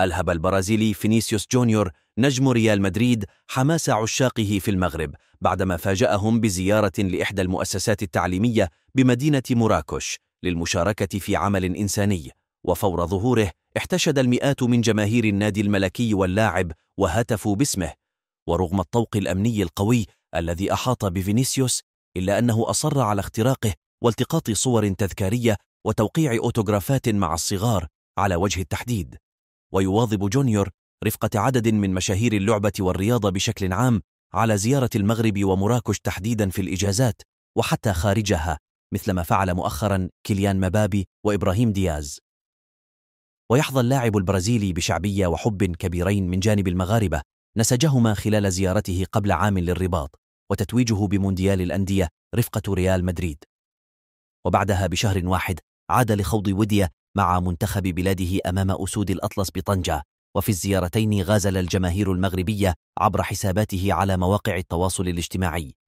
ألهب البرازيلي فينيسيوس جونيور نجم ريال مدريد حماس عشاقه في المغرب بعدما فاجأهم بزيارة لإحدى المؤسسات التعليمية بمدينة مراكش للمشاركة في عمل إنساني وفور ظهوره احتشد المئات من جماهير النادي الملكي واللاعب وهتفوا باسمه ورغم الطوق الأمني القوي الذي أحاط بفينيسيوس إلا أنه أصر على اختراقه والتقاط صور تذكارية وتوقيع أوتوغرافات مع الصغار على وجه التحديد ويواظب جونيور رفقة عدد من مشاهير اللعبة والرياضة بشكل عام على زيارة المغرب ومراكش تحديدا في الإجازات وحتى خارجها مثلما فعل مؤخرا كيليان مبابي وإبراهيم دياز ويحظى اللاعب البرازيلي بشعبية وحب كبيرين من جانب المغاربة نسجهما خلال زيارته قبل عام للرباط وتتويجه بمونديال الأندية رفقة ريال مدريد وبعدها بشهر واحد عاد لخوض ودية مع منتخب بلاده أمام أسود الأطلس بطنجة وفي الزيارتين غازل الجماهير المغربية عبر حساباته على مواقع التواصل الاجتماعي